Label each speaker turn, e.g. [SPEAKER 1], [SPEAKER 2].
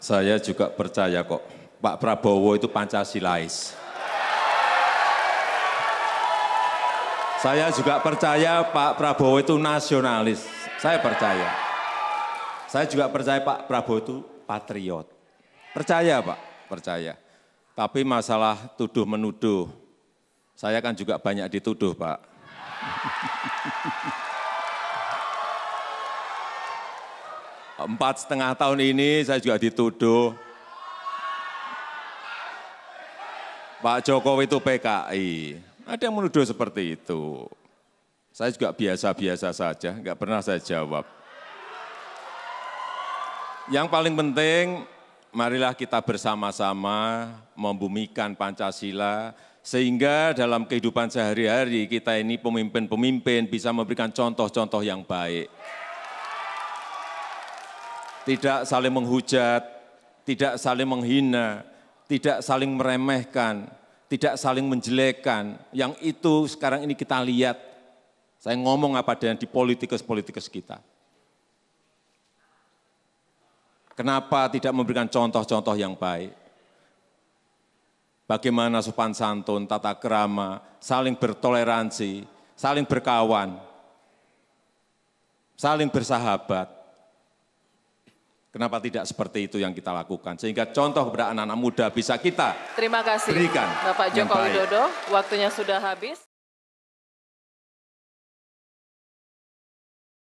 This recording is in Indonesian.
[SPEAKER 1] Saya juga percaya kok, Pak Prabowo itu Pancasilais. Saya juga percaya Pak Prabowo itu nasionalis. Saya percaya. Saya juga percaya Pak Prabowo itu patriot. Percaya Pak, percaya. Tapi masalah tuduh menuduh, saya kan juga banyak dituduh Pak. empat setengah tahun ini saya juga dituduh Pak Jokowi itu PKI. Ada yang menuduh seperti itu. Saya juga biasa-biasa saja, nggak pernah saya jawab. Yang paling penting, marilah kita bersama-sama membumikan Pancasila, sehingga dalam kehidupan sehari-hari kita ini pemimpin-pemimpin bisa memberikan contoh-contoh yang baik tidak saling menghujat, tidak saling menghina, tidak saling meremehkan, tidak saling menjelekan. Yang itu sekarang ini kita lihat. Saya ngomong apa adanya di politikus-politikus kita. Kenapa tidak memberikan contoh-contoh yang baik? Bagaimana sopan santun, tata kerama, saling bertoleransi, saling berkawan, saling bersahabat. Kenapa tidak seperti itu yang kita lakukan? Sehingga contoh kepada anak-anak muda bisa kita
[SPEAKER 2] Terima kasih, berikan. Bapak Joko Widodo, waktunya sudah habis.